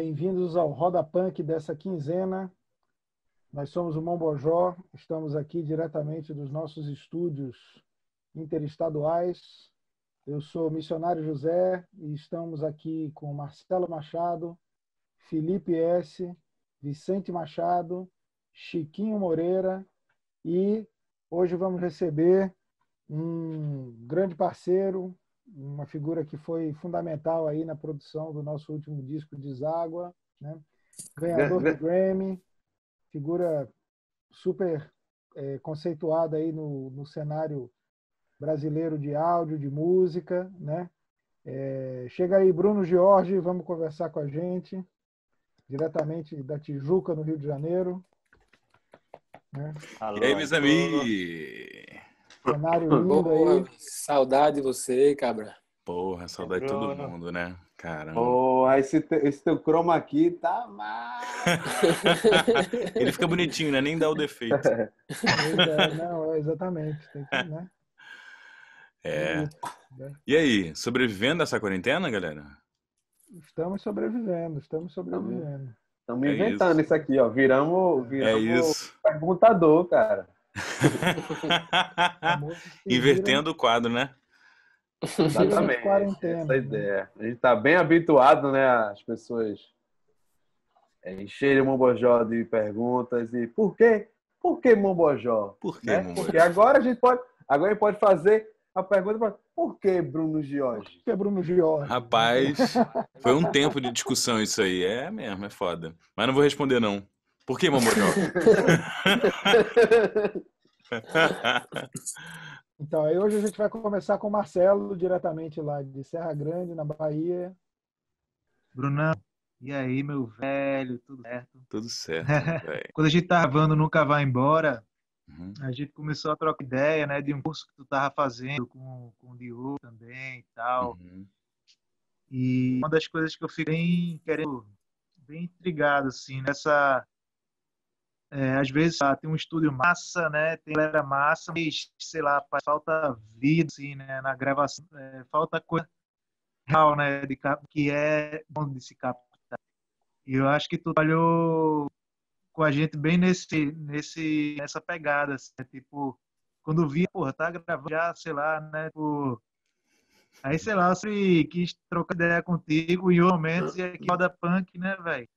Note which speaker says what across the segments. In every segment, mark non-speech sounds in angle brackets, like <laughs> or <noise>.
Speaker 1: bem-vindos ao Roda Punk dessa quinzena. Nós somos o Mombojó, estamos aqui diretamente dos nossos estúdios interestaduais. Eu sou o missionário José e estamos aqui com Marcelo Machado, Felipe S., Vicente Machado, Chiquinho Moreira e hoje vamos receber um grande parceiro, uma figura que foi fundamental aí na produção do nosso último disco Deságua, né? ganhador né, do né? Grammy, figura super é, conceituada aí no, no cenário brasileiro de áudio, de música, né? É, chega aí Bruno Jorge, vamos conversar com a gente, diretamente da Tijuca, no Rio de Janeiro.
Speaker 2: Né? Alô, e aí, meus amigos?
Speaker 3: Cenário <laughs> lindo Boa, aí. Saudade de você, cabra. Porra, saudade de todo né? mundo, né? Caramba.
Speaker 4: Oh, esse, te, esse teu chroma aqui tá <laughs> mal.
Speaker 2: Ele fica bonitinho, né? Nem dá o defeito. <laughs> É,
Speaker 1: não, é, exatamente. Que, né?
Speaker 3: É. é né? E aí, sobrevivendo a essa quarentena, galera?
Speaker 1: Estamos sobrevivendo, estamos sobrevivendo.
Speaker 4: Estamos inventando é isso. isso. aqui, ó. Viramos, viramos é isso. perguntador, cara.
Speaker 3: <laughs> Invertendo o quadro, né? Exatamente.
Speaker 4: Essa né? ideia. A gente está bem habituado, né? As pessoas é, encherem o Mombojó de perguntas e por quê? Por que Mombojó? Por que né? Mombojó? Porque agora a gente pode, agora a gente pode fazer a pergunta para por que Bruno Jorge?
Speaker 1: Por que Bruno Jorge?
Speaker 3: Rapaz, foi um tempo de discussão isso aí. É mesmo, é foda. Mas não vou responder não. Por que Mombojó? <laughs> <laughs>
Speaker 1: então, aí hoje a gente vai começar com o Marcelo, diretamente lá de Serra Grande, na Bahia.
Speaker 5: Brunão, e aí, meu velho, tudo certo? Tudo
Speaker 3: certo, <laughs>
Speaker 5: Quando a gente estava tá gravando Nunca Vai Embora, uhum. a gente começou a trocar ideia, né, de um curso que tu tava fazendo com, com o Diogo também e tal. Uhum. E uma das coisas que eu fiquei bem querendo, bem intrigado, assim, nessa é, às vezes ah, tem um estúdio massa, né? Tem galera massa, mas, sei lá, falta vida, assim, né? Na gravação, é, falta coisa real, né? De, que é bom de se captar. E eu acho que tu trabalhou com a gente bem nesse, nesse, nessa pegada, assim, né? tipo, quando vi, porra, tá gravando já, sei lá, né? Tipo, aí, sei lá, se quis trocar ideia contigo e momento, e aqui roda punk, né, velho?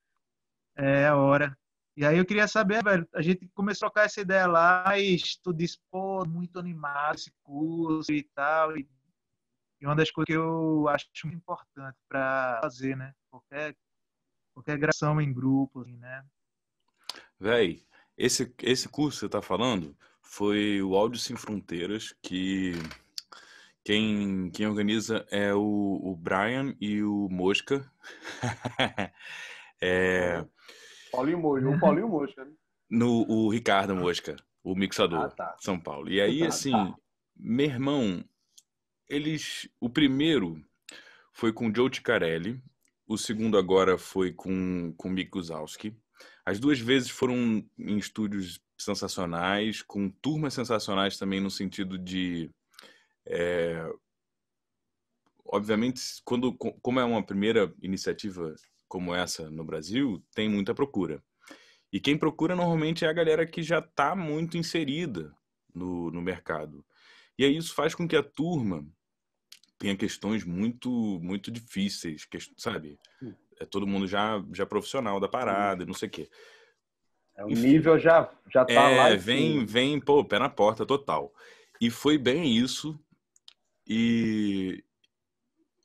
Speaker 5: É a hora. E aí eu queria saber, velho, a gente começou a trocar essa ideia lá, mas tu disse, pô, muito animado esse curso e tal. E, uma das coisas que eu acho muito importante para fazer, né? Qualquer, qualquer gravação em grupo, assim, né?
Speaker 3: Véi, esse, esse curso que você tá falando foi o Áudio Sem Fronteiras, que quem, quem organiza é o, o Brian e o Mosca. <laughs> é,
Speaker 4: Paulinho Mosca, o <laughs> Paulinho Mosca, né?
Speaker 3: No, o Ricardo Mosca, o mixador, ah, tá. São Paulo. E aí, ah, tá, assim, tá. meu irmão, eles. O primeiro foi com o Joe Ticarelli, o segundo agora foi com, com o Mick Guzowski. As duas vezes foram em estúdios sensacionais, com turmas sensacionais também no sentido de. É, obviamente, quando, como é uma primeira iniciativa como essa no Brasil, tem muita procura. E quem procura normalmente é a galera que já está muito inserida no, no mercado. E aí isso faz com que a turma tenha questões muito muito difíceis, que, sabe? Hum. É todo mundo já já profissional da parada, não sei o quê. É, o Enfim, nível já já tá é, lá. É, vem vem pô pé na porta total. E foi bem isso. E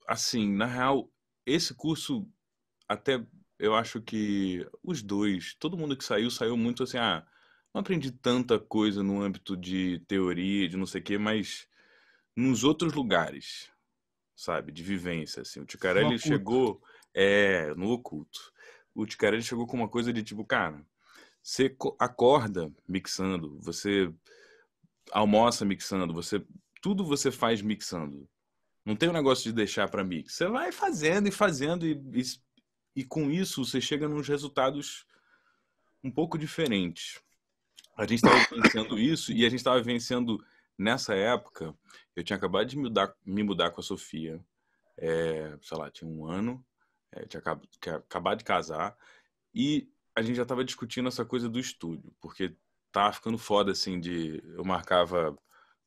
Speaker 3: assim, na real, esse curso até eu acho que os dois, todo mundo que saiu, saiu muito assim, ah, não aprendi tanta coisa no âmbito de teoria, de não sei o quê, mas nos outros lugares, sabe, de vivência, assim. O Ticarelli chegou, é, no oculto. O Ticarelli chegou com uma coisa de tipo, cara, você acorda mixando, você almoça mixando, você tudo você faz mixando. Não tem um negócio de deixar para mix. Você vai fazendo e fazendo e, e e com isso você chega nos resultados um pouco diferentes. A gente estava vivenciando isso e a gente estava vivenciando nessa época. Eu tinha acabado de mudar, me mudar com a Sofia, é, sei lá, tinha um ano, é, tinha, tinha acabado de casar e a gente já estava discutindo essa coisa do estúdio, porque tava ficando foda assim de eu marcava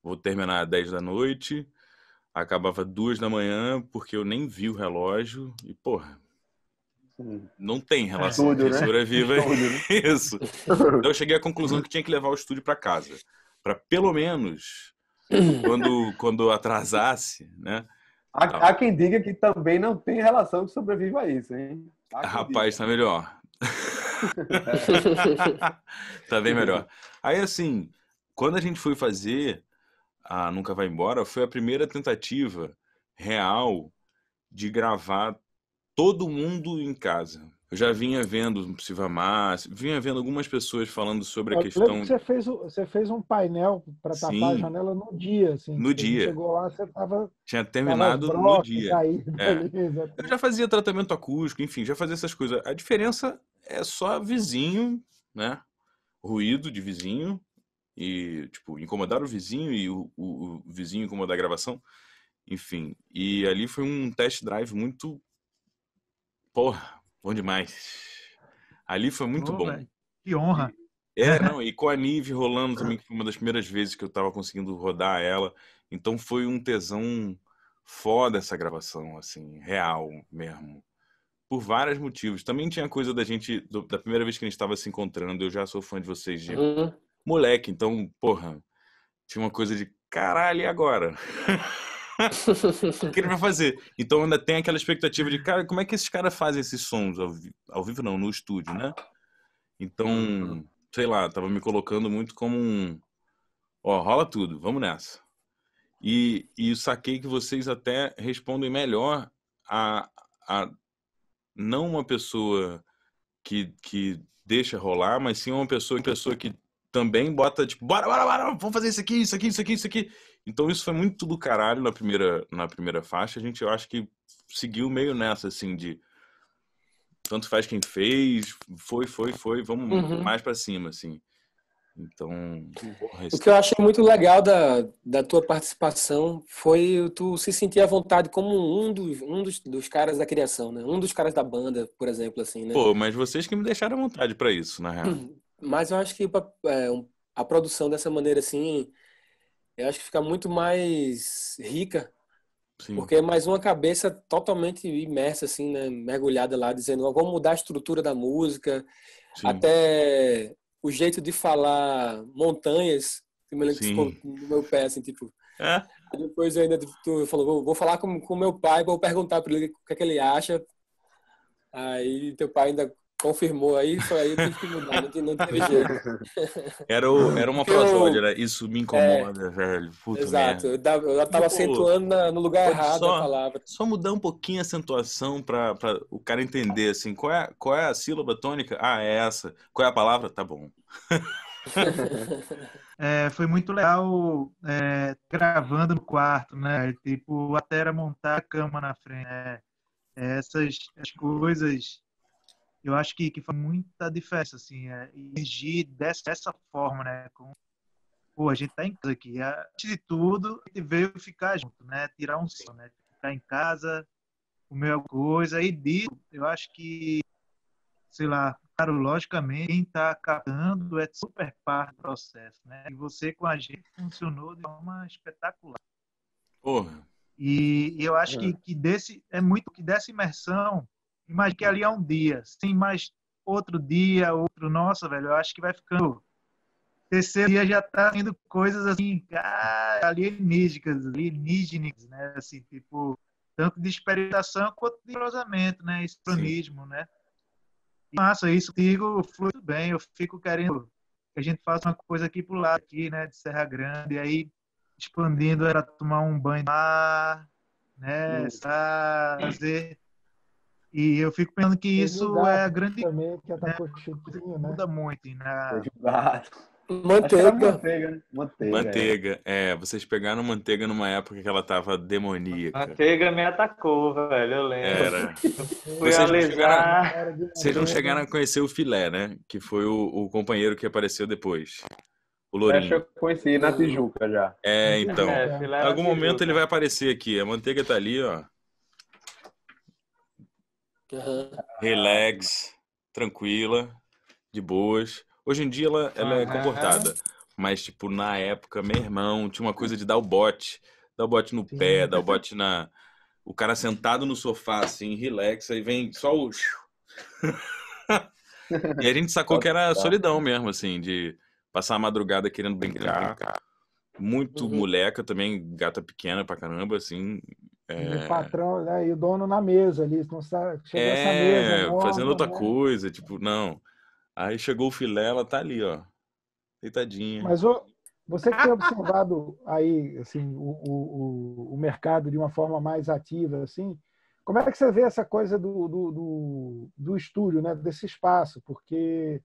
Speaker 3: vou terminar às 10 da noite, acabava duas da manhã porque eu nem vi o relógio e porra não tem relação. Tudo, né? Sobreviva é né? <laughs> isso. Então eu cheguei à conclusão que tinha que levar o estúdio para casa. Para pelo menos, quando, quando atrasasse, né? Há, tá.
Speaker 4: há, quem diga que também não tem relação que sobreviva a isso, hein?
Speaker 3: Rapaz, diga. tá melhor.
Speaker 4: <laughs>
Speaker 3: tá bem melhor. Aí assim, quando a gente foi fazer a Nunca Vai Embora, foi a primeira tentativa real de gravar todo mundo em casa. Eu já vinha vendo Silva Massa, vinha vendo algumas pessoas falando sobre a questão. Que você
Speaker 1: fez, você fez um painel para tapar Sim. a janela no dia, assim. No dia. Chegou lá, você tava.
Speaker 3: Tinha terminado tava no dia. Aí,
Speaker 1: é.
Speaker 3: Eu já fazia tratamento acústico, enfim, já fazia essas coisas. A diferença é só vizinho, né? Ruído de vizinho e tipo incomodar o vizinho e o, o, o vizinho incomodar a gravação, enfim. E ali foi um test drive muito Porra, bom demais. Ali foi muito oh, bom. Véio. Que honra. É, não, e com a Nive rolando também, que foi uma das primeiras vezes que eu tava conseguindo rodar ela. Então foi um tesão foda essa gravação, assim, real mesmo. Por vários motivos. Também tinha coisa da gente, do, da primeira vez que a gente estava se encontrando, eu já sou fã de vocês de uhum. moleque, então, porra, tinha uma coisa de caralho, e agora? <laughs> <laughs> o que ele vai fazer? Então ainda tem aquela expectativa de, cara, como é que esses caras fazem esses sons? Ao, vi... ao vivo não, no estúdio, né? Então, uhum. sei lá, tava me colocando muito como um. Ó, rola tudo, vamos nessa. E, e saquei que vocês até respondem melhor a, a não uma pessoa que, que deixa rolar, mas sim uma pessoa, uma pessoa que também bota, tipo, bora, bora, bora, vamos fazer isso aqui, isso aqui, isso aqui, isso aqui. Então isso foi muito do caralho na primeira, na primeira faixa. A gente, eu acho que seguiu meio nessa, assim, de tanto faz quem fez, foi, foi, foi, vamos uhum. mais para cima, assim. Então, o que eu achei
Speaker 2: muito legal da, da tua participação foi tu se sentir à vontade como um dos, um dos, dos caras da criação, né? Um dos caras da banda, por exemplo, assim, né? Pô,
Speaker 3: mas vocês que me deixaram à vontade para isso, na real.
Speaker 2: Mas eu acho que é, a produção dessa maneira assim eu acho que fica muito mais rica, Sim. porque é mais uma cabeça totalmente imersa, assim, né? mergulhada lá, dizendo vou vamos mudar a estrutura da música, Sim. até o jeito de falar montanhas, que me lembro no meu pé, assim, tipo. É? Depois ainda tu falou, vou, vou falar com, com meu pai, vou perguntar para ele o que, é que ele acha. Aí teu pai ainda confirmou aí, foi aí que mudar, não, não teve <laughs> jeito. Era, o, era uma prosódia,
Speaker 3: né? Isso me incomoda, é, velho. Puta exato, merda.
Speaker 2: eu já tava acentuando no lugar errado só,
Speaker 3: a palavra. Só mudar um pouquinho a acentuação pra, pra o cara entender, assim, qual é, qual é a sílaba tônica? Ah, é essa. Qual é a palavra? Tá bom.
Speaker 2: <laughs>
Speaker 5: é, foi muito legal é, gravando no quarto, né? Tipo, até era montar a cama na frente. Né? Essas coisas eu acho que, que faz muita diferença, assim, é, dessa, dessa forma, né? Com, pô, a gente tá em casa aqui. É, antes de tudo, a gente veio ficar junto, né? Tirar um som, né? Ficar em casa, comer alguma coisa. E disso, eu acho que, sei lá, claro, logicamente, quem tá captando é super parte do processo, né? E você com a gente funcionou de forma espetacular. Porra. E, e eu acho é. que, que desse, é muito que dessa imersão mas que ali é um dia, sim, mas outro dia, outro, nossa, velho, eu acho que vai ficando. Terceiro dia já tá indo coisas assim, alienígenas, alienígenas, né? Assim, tipo, tanto de experimentação quanto de entrosamento, né? Estronismo, né? E, massa, isso digo, flui bem, eu fico querendo que a gente faça uma coisa aqui pro lado aqui, né? De Serra Grande, e aí expandindo era tomar um banho né? Fazer e eu fico pensando que isso é a grande.
Speaker 1: Também, que tá né, chutinho, né? Muda muito, né?
Speaker 4: né? Manteiga. É. Manteiga,
Speaker 3: manteiga. É. é. vocês pegaram manteiga numa época que ela tava demoníaca. Manteiga
Speaker 4: me atacou, velho, eu lembro. Era. Fui
Speaker 3: vocês Não chegaram, vocês não chegaram a conhecer o filé, né? Que foi o, o companheiro que apareceu depois. O Lourinho. Eu
Speaker 4: conheci na Tijuca já.
Speaker 3: É, então. É, em algum momento ele vai aparecer aqui. A manteiga tá ali, ó. Relax, tranquila, de boas. Hoje em dia ela, ela é comportada. Mas, tipo, na época, meu irmão, tinha uma coisa de dar o bote. Dar o bote no pé, dar o bote na. O cara sentado no sofá, assim, relax, aí vem só o. <laughs> e a gente sacou que era solidão mesmo, assim, de passar a madrugada querendo brincar. Muito uhum. moleca também, gata pequena pra caramba, assim, é... o
Speaker 1: patrão né, e o dono na mesa ali, não sabe, chegou é, essa mesa. Enorme, fazendo outra né?
Speaker 3: coisa, tipo, não. Aí chegou o filé, ela tá ali, ó, deitadinha. Mas
Speaker 1: o, você que tem observado aí assim, o, o, o mercado de uma forma mais ativa, assim, como é que você vê essa coisa do, do, do, do estúdio, né, desse espaço? Porque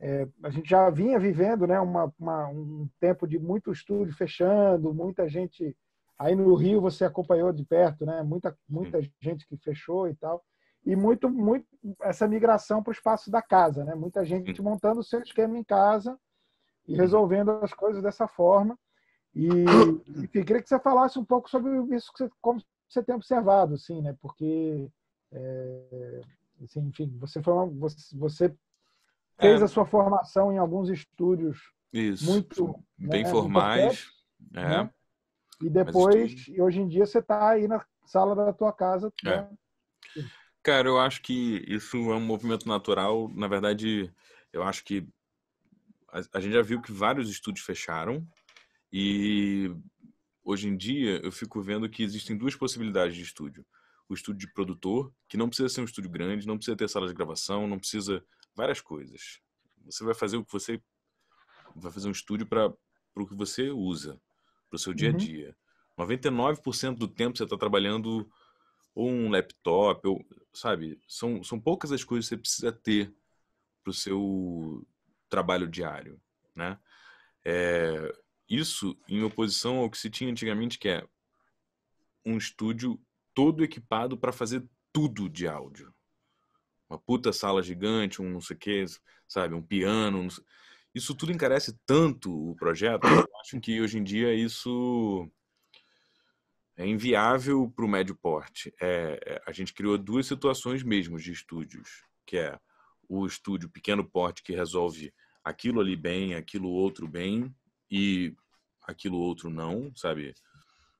Speaker 1: é, a gente já vinha vivendo né, uma, uma, um tempo de muito estúdio fechando, muita gente Aí no Rio você acompanhou de perto, né? Muita, muita gente que fechou e tal. E muito, muito essa migração para o espaço da casa, né? Muita gente montando o seu esquema em casa e resolvendo as coisas dessa forma. E enfim, queria que você falasse um pouco sobre isso, você, como você tem observado, assim, né? Porque, é, assim, enfim, você, foi uma, você, você fez é. a sua formação em alguns estúdios isso. muito bem né, formais.
Speaker 3: É. Né? E depois,
Speaker 1: e hoje em dia, você está aí na sala da tua casa. É. Né?
Speaker 3: Cara, eu acho que isso é um movimento natural. Na verdade, eu acho que a, a gente já viu que vários estúdios fecharam e hoje em dia eu fico vendo que existem duas possibilidades de estúdio. O estúdio de produtor, que não precisa ser um estúdio grande, não precisa ter sala de gravação, não precisa várias coisas. Você vai fazer o que você vai fazer um estúdio para o que você usa para o seu dia a uhum. dia. Uhum. 99% do tempo você está trabalhando ou um laptop, ou, sabe? São, são poucas as coisas que você precisa ter para o seu trabalho diário, né? É, isso em oposição ao que se tinha antigamente, que é um estúdio todo equipado para fazer tudo de áudio. Uma puta sala gigante, um não sei o que, sabe? Um piano, sei isso tudo encarece tanto o projeto, eu acho que hoje em dia isso é inviável para o médio porte. É, é, a gente criou duas situações mesmo de estúdios, que é o estúdio pequeno porte que resolve aquilo ali bem, aquilo outro bem e aquilo outro não, sabe?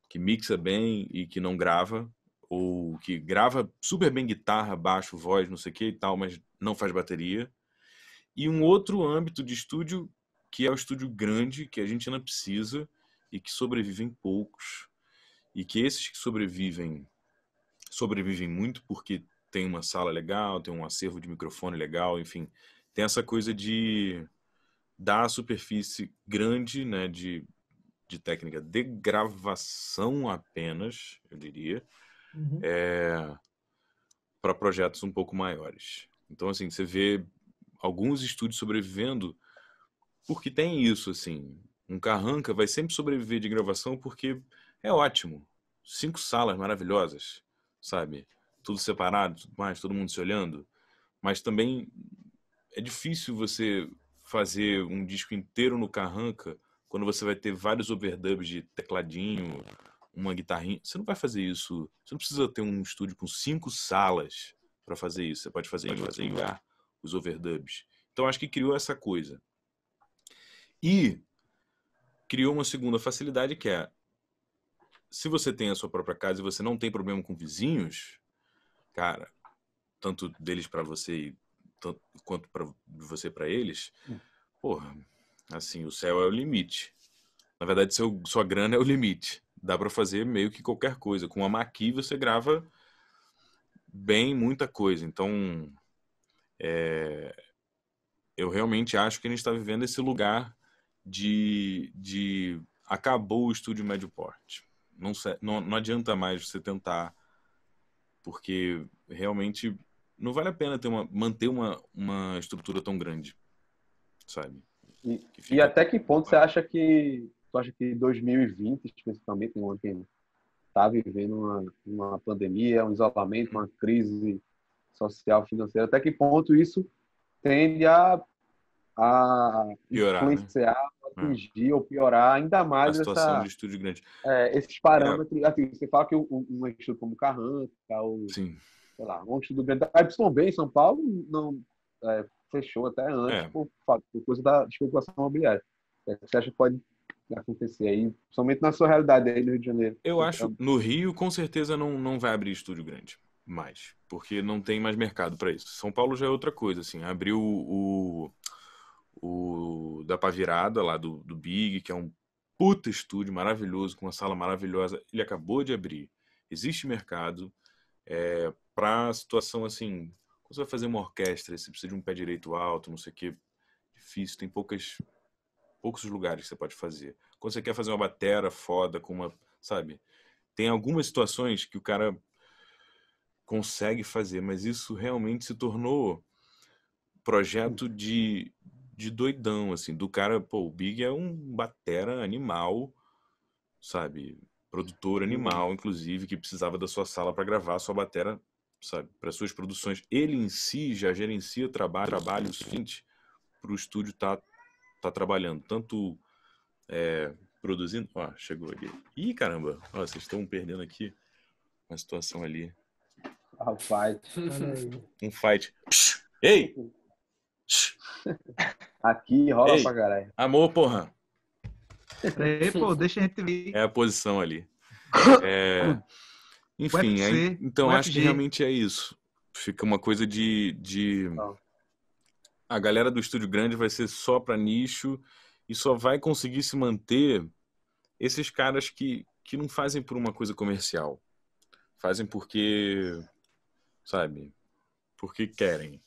Speaker 3: Que mixa bem e que não grava, ou que grava super bem guitarra, baixo, voz, não sei o que e tal, mas não faz bateria e um outro âmbito de estúdio, que é o estúdio grande, que a gente ainda precisa e que sobrevivem poucos. E que esses que sobrevivem, sobrevivem muito porque tem uma sala legal, tem um acervo de microfone legal, enfim, tem essa coisa de dar a superfície grande, né, de, de técnica de gravação apenas, eu diria, uhum. é, eh, para projetos um pouco maiores. Então, assim, você vê alguns estúdios sobrevivendo porque tem isso, assim. Um Carranca vai sempre sobreviver de gravação porque é ótimo. Cinco salas maravilhosas, sabe? Tudo separado, tudo mais, todo mundo se olhando. Mas também é difícil você fazer um disco inteiro no Carranca quando você vai ter vários overdubs de tecladinho, uma guitarrinha. Você não vai fazer isso. Você não precisa ter um estúdio com cinco salas para fazer isso. Você pode fazer em outro lugar os overdubs. Então acho que criou essa coisa. E criou uma segunda facilidade que é se você tem a sua própria casa e você não tem problema com vizinhos, cara, tanto deles para você e tanto, quanto para você para eles, hum. porra, assim, o céu é o limite. Na verdade, seu, sua grana é o limite. Dá para fazer meio que qualquer coisa. Com a Maqui você grava bem muita coisa. Então, é, eu realmente acho que a gente está vivendo esse lugar de, de acabou o estúdio médio porte. Não, não, não adianta mais você tentar, porque realmente não vale a pena ter uma, manter uma, uma estrutura tão grande, sabe?
Speaker 4: E, e até que ponto você acha que tu acha que 2020 especificamente um ano que está vivendo uma, uma pandemia, um isolamento, uma crise social, financeira, até que ponto isso tende a, a piorar, né? influenciar, né? atingir é. ou piorar ainda mais a situação essa, de estúdio grande. É, esses parâmetros. É. Assim, você fala que um, um estudo como Carranca, tá, ou Sim. sei lá, um estudo grande. A YB em São Paulo não é, fechou até antes é. por, por coisa da especulação imobiliária. Você acha que pode acontecer aí, somente na sua realidade aí no Rio de Janeiro? Eu acho,
Speaker 3: no Rio, com certeza não, não vai abrir estúdio grande mais, porque não tem mais mercado para isso. São Paulo já é outra coisa, assim, abriu o, o, o da Pavirada lá do, do Big, que é um puta estúdio maravilhoso, com uma sala maravilhosa, ele acabou de abrir. Existe mercado é, para situação assim, quando você vai fazer uma orquestra, você precisa de um pé direito alto, não sei o que, difícil, tem poucas poucos lugares que você pode fazer. Quando você quer fazer uma batera foda com uma, sabe? Tem algumas situações que o cara consegue fazer, mas isso realmente se tornou projeto de, de doidão, assim, do cara, pô, o Big é um batera animal, sabe, produtor uhum. animal, inclusive, que precisava da sua sala para gravar sua batera, sabe, para suas produções. Ele em si já gerencia trabalho, o seguinte para o estúdio tá tá trabalhando, tanto é, produzindo, ó, chegou ali. Ih, caramba, ó, vocês estão perdendo aqui uma situação ali fight. Um fight. Psh, ei! Psh. Aqui rola ei. pra caralho. Amor, porra.
Speaker 4: pô, deixa a gente ver.
Speaker 3: É a posição ali. <coughs> É... Enfim, aí, então acho que realmente é isso. Fica uma coisa de. de... Tá. A galera do estúdio grande vai ser só para nicho e só vai conseguir se manter esses caras que, que não fazem por uma coisa comercial. Fazem porque sabe? Porque querem.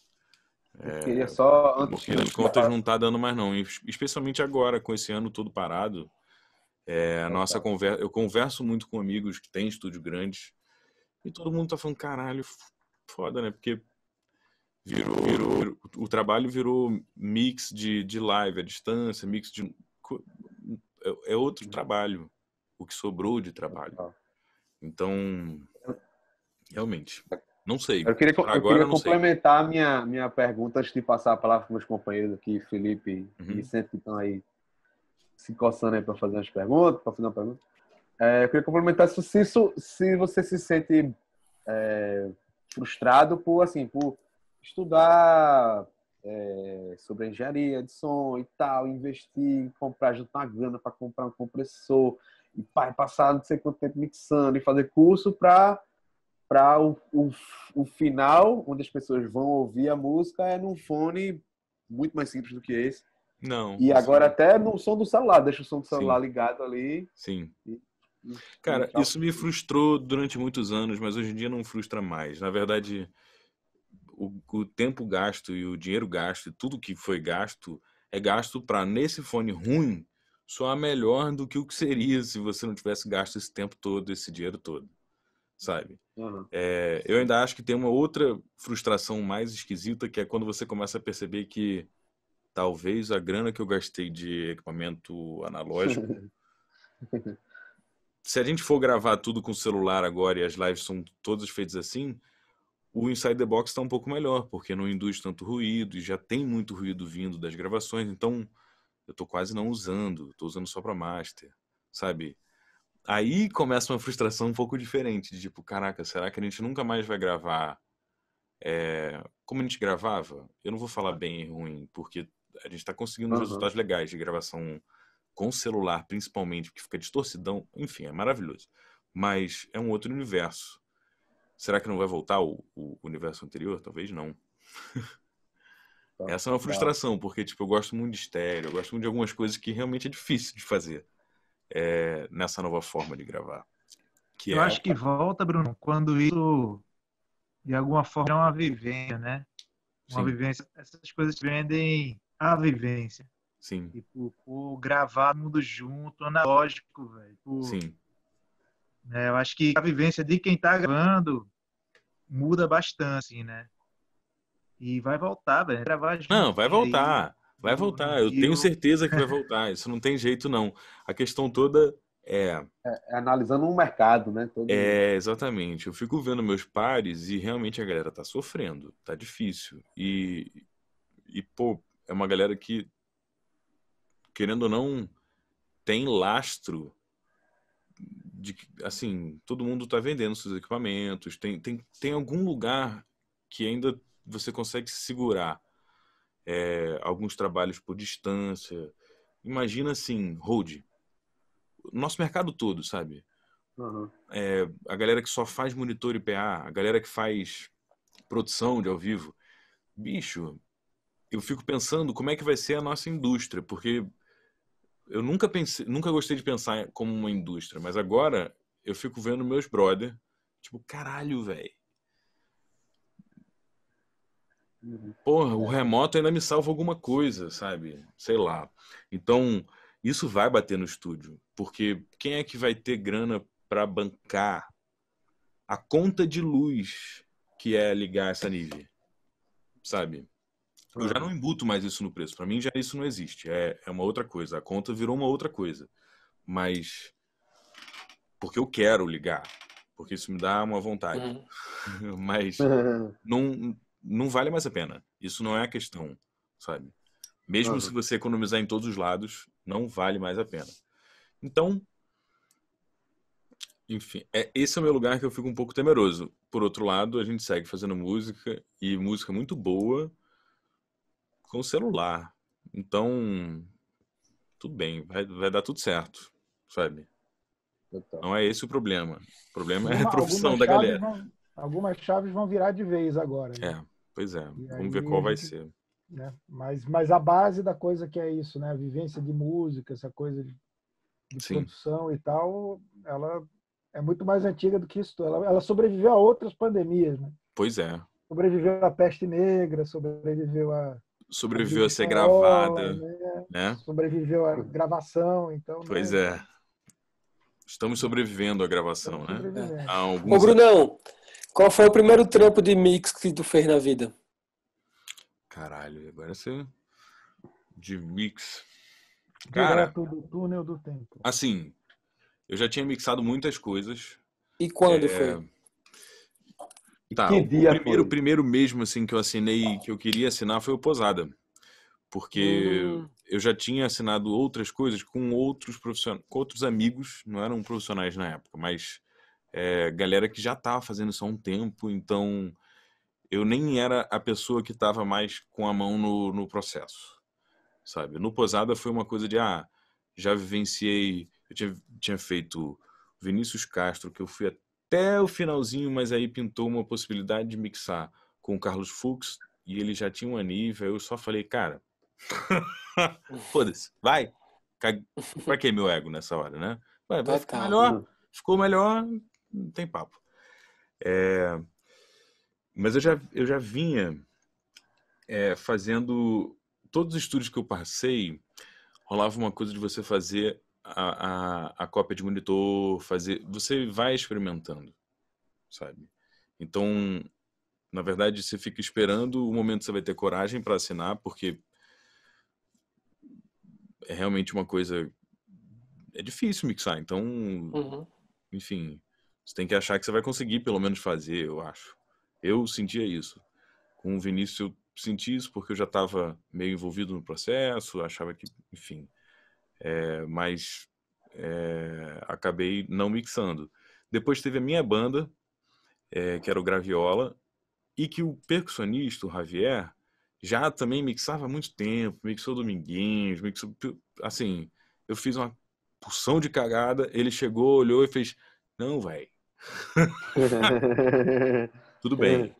Speaker 3: É, queria só antes. Porque as contas não tá dando mais, não. Especialmente agora, com esse ano todo parado. É, a nossa tá. conversa, eu converso muito com amigos que têm estúdio grandes e todo mundo tá falando, caralho, foda, né? Porque virou, virou, virou o trabalho virou mix de, de live à distância, mix de. É, é outro uhum. trabalho, o que sobrou de trabalho. Então, realmente. Não sei. Eu queria, Agora, eu queria complementar
Speaker 4: minha, minha pergunta antes de passar a palavra para meus companheiros aqui, Felipe uhum. e Vicente, que estão aí se coçando aí para fazer as perguntas, para fazer uma pergunta. É, eu queria complementar se, isso, se você se sente é, frustrado por, assim, por estudar é, sobre engenharia de som e tal, investir, comprar, juntar uma grana para comprar um compressor e passar não sei quanto tempo mixando e fazer curso para para o, o, o, final, onde as pessoas vão ouvir a música, é num fone muito mais simples do que esse.
Speaker 3: Não. E assim, agora
Speaker 4: até no som do celular, deixa o som do celular sim. ligado ali.
Speaker 3: Sim. E, Cara, isso me frustrou durante muitos anos, mas hoje em dia não frustra mais. Na verdade, o, o tempo gasto e o dinheiro gasto, tudo que foi gasto, é gasto para nesse fone ruim soar melhor do que o que seria se você não tivesse gasto esse tempo todo, esse dinheiro todo sabe? Uhum. É, eu ainda acho que tem uma outra frustração mais esquisita, que é quando você começa a perceber que talvez a grana que eu gastei de equipamento analógico. <laughs> se a gente for gravar tudo com celular agora e as lives são todas feitas assim, o Inside the Box está um pouco melhor, porque não induz tanto ruído e já tem muito ruído vindo das gravações, então eu estou quase não usando, estou usando só para master, sabe? aí começa uma frustração um pouco diferente, de tipo, caraca, será que a gente nunca mais vai gravar é, como a gente gravava? Eu não vou falar bem e ruim, porque a gente está conseguindo uhum. resultados legais de gravação com celular, principalmente, porque fica distorcidão, enfim, é maravilhoso. Mas é um outro universo. Será que não vai voltar o, o universo anterior? Talvez não. Tá, Essa é uma tá. frustração, porque tipo, eu gosto muito de estéreo, eu gosto muito de algumas coisas que realmente é difícil de fazer é, nessa nova forma de gravar. Eu é... acho
Speaker 5: que volta, Bruno, quando isso de alguma forma é uma vivência, né? Uma Sim. vivência. Essas coisas vendem a vivência. Sim. Tipo, por gravar mundo junto, analógico, velho. Sim. É, eu acho que a vivência de quem tá gravando muda bastante, assim, né? E vai voltar, velho.
Speaker 3: Gravar junto. Não, vai voltar. Vai hum, voltar, eu tenho certeza que vai <laughs> voltar. Isso não tem jeito, não. A questão toda é,
Speaker 4: é. é analisando um mercado, né? Todo é,
Speaker 3: mundo. exatamente. Eu fico vendo meus pares e realmente a galera tá sofrendo, tá difícil. E, e pô, é uma galera que, querendo ou não, tem lastro de assim, todo mundo tá vendendo seus equipamentos, tem, tem, tem algum lugar que ainda você consegue se segurar é, alguns trabalhos por distância. Imagina assim, hold. Nosso mercado todo, sabe? Uhum. É, a galera que só faz monitor IPA, a galera que faz produção de ao vivo. Bicho, eu fico pensando como é que vai ser a nossa indústria, porque eu nunca pensei, nunca gostei de pensar como uma indústria, mas agora eu fico vendo meus brother, tipo, caralho, velho. Porra, o remoto ainda me salva alguma coisa, sabe? Sei lá. Então, isso vai bater no estúdio, porque quem é que vai ter grana para bancar a conta de luz que é ligar essa NIV? Sabe? Eu já não embuto mais isso no preço. Para mim, já isso não existe. É, é uma outra coisa. A conta virou uma outra coisa. Mas. Porque eu quero ligar. Porque isso me dá uma vontade. Uhum. <laughs> Mas. Uhum. Não, não vale mais a pena. Isso não é a questão, sabe? Mesmo uhum. se você economizar em todos os lados, não vale mais a pena. Então, enfim, é, esse é o meu lugar que eu fico um pouco temeroso. Por outro lado, a gente segue fazendo música e música muito boa com celular. Então, tudo bem, vai, vai dar tudo certo, sabe? Então. Não é esse o problema. O problema é a profissão da galera. Vão,
Speaker 1: algumas chaves vão virar de vez agora. Né? É. Pois é, e vamos aí, ver qual vai ser. Né? Mas, mas a base da coisa que é isso, né? A vivência de música, essa coisa de, de produção e tal, ela é muito mais antiga do que isso. Ela, ela sobreviveu a outras pandemias, né? Pois é. Sobreviveu à peste negra, sobreviveu a
Speaker 3: sobreviveu a ser gravada, né? né?
Speaker 1: Sobreviveu à gravação, então. Né? Pois
Speaker 3: né? é. Estamos sobrevivendo à gravação, né? Estamos né? Há alguns... Ô, Brunão,
Speaker 2: qual foi o primeiro trampo de mix que tu fez na vida?
Speaker 3: Caralho, agora você. De mix.
Speaker 2: Cara, tudo
Speaker 3: do túnel do tempo. Assim, eu já tinha mixado muitas coisas. E quando é... foi? Tá, que dia o primeiro, foi? primeiro mesmo assim que eu assinei, que eu queria assinar foi o Posada. Porque hum. eu já tinha assinado outras coisas com outros profissionais, com outros amigos, não eram profissionais na época, mas é, galera que já estava fazendo isso há um tempo, então eu nem era a pessoa que estava mais com a mão no, no processo, sabe? No Posada foi uma coisa de, ah, já vivenciei, eu tinha, tinha feito Vinícius Castro, que eu fui até o finalzinho, mas aí pintou uma possibilidade de mixar com o Carlos Fux, e ele já tinha um anível, eu só falei, cara, <laughs> foda-se, vai, Cague... pra que meu ego nessa hora, né? Vai, vai ficar melhor, ficou melhor, não tem papo. É, mas eu já, eu já vinha é, fazendo. Todos os estudos que eu passei, rolava uma coisa de você fazer a, a, a cópia de monitor, fazer. Você vai experimentando, sabe? Então, na verdade, você fica esperando o momento que você vai ter coragem para assinar, porque é realmente uma coisa. É difícil mixar, então. Uhum. Enfim. Você tem que achar que você vai conseguir pelo menos fazer, eu acho. Eu sentia isso. Com o Vinícius eu senti isso porque eu já estava meio envolvido no processo, achava que, enfim. É, mas é, acabei não mixando. Depois teve a minha banda, é, que era o Graviola, e que o percussionista, o Javier, já também mixava há muito tempo, mixou Dominguinhos, mixou. Assim, eu fiz uma porção de cagada, ele chegou, olhou e fez: Não, velho,
Speaker 2: <laughs>
Speaker 4: Tudo bem.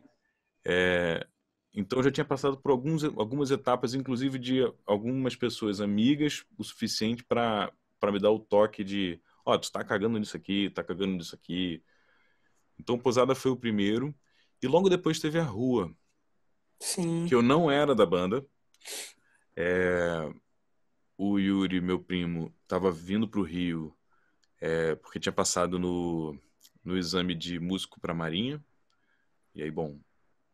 Speaker 3: É, então, já tinha passado por alguns, algumas etapas, inclusive de algumas pessoas amigas, o suficiente para me dar o toque de: ó, oh, tu tá cagando nisso aqui, tá cagando nisso aqui. Então, Posada foi o primeiro. E logo depois teve a Rua. Sim. Que eu não era da banda. É, o Yuri, meu primo, estava vindo para o Rio, é, porque tinha passado no no exame de músico para Marinha. E aí, bom,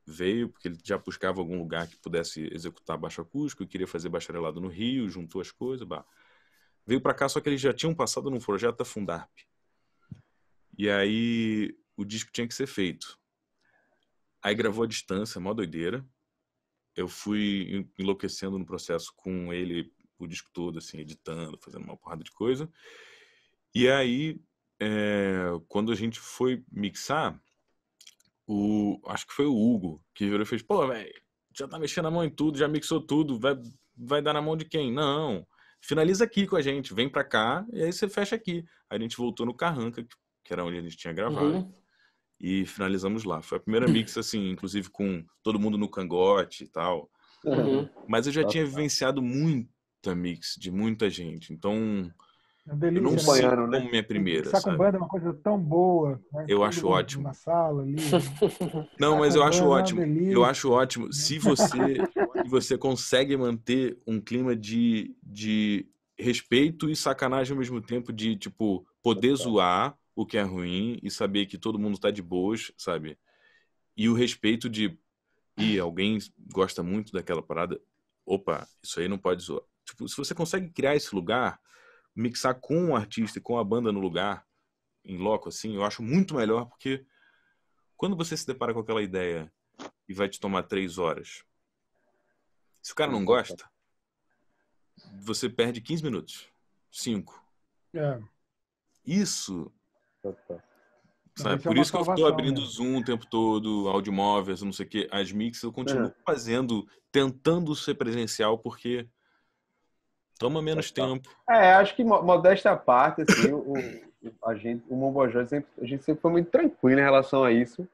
Speaker 3: veio porque ele já buscava algum lugar que pudesse executar baixo acústico, queria fazer bacharelado no Rio, juntou as coisas, bah. Veio para cá, só que eles já tinham passado num projeto da Fundarp. E aí o disco tinha que ser feito. Aí gravou à distância, mó doideira. Eu fui enlouquecendo no processo com ele o disco todo, assim, editando, fazendo uma porrada de coisa. E aí é, quando a gente foi mixar, o, acho que foi o Hugo que virou e fez: pô, velho, já tá mexendo a mão em tudo, já mixou tudo, vai, vai dar na mão de quem? Não, finaliza aqui com a gente, vem pra cá e aí você fecha aqui. Aí a gente voltou no Carranca, que era onde a gente tinha gravado. Uhum. E finalizamos lá. Foi a primeira mix, assim, inclusive com todo mundo no cangote e tal. Uhum. Mas eu já tinha vivenciado muita mix de muita gente. Então,
Speaker 1: é delícia, eu não né? como minha primeira. Sabe? com é uma coisa tão boa. Né? Eu acho ótimo. sala ali. Né?
Speaker 3: <laughs> não, mas eu acho é ótimo. eu acho ótimo. Se você, se você consegue manter um clima de, de respeito e sacanagem ao mesmo tempo, de tipo, poder zoar o que é ruim e saber que todo mundo tá de boas, sabe? E o respeito de. E alguém gosta muito daquela parada. Opa, isso aí não pode zoar. Tipo, se você consegue criar esse lugar, mixar com o artista e com a banda no lugar, em loco, assim, eu acho muito melhor, porque quando você se depara com aquela ideia e vai te tomar três horas, se o cara não gosta, você perde 15 minutos, 5. É. Isso. Sabe? É por isso que eu estou abrindo né? Zoom o tempo todo, áudio não sei o quê. As mix eu continuo é. fazendo, tentando ser presencial, porque Toma menos é, tempo.
Speaker 4: É, acho que modesta à parte, assim, o, a gente, o Mombojó, sempre, a gente sempre foi muito tranquilo
Speaker 3: em relação a isso.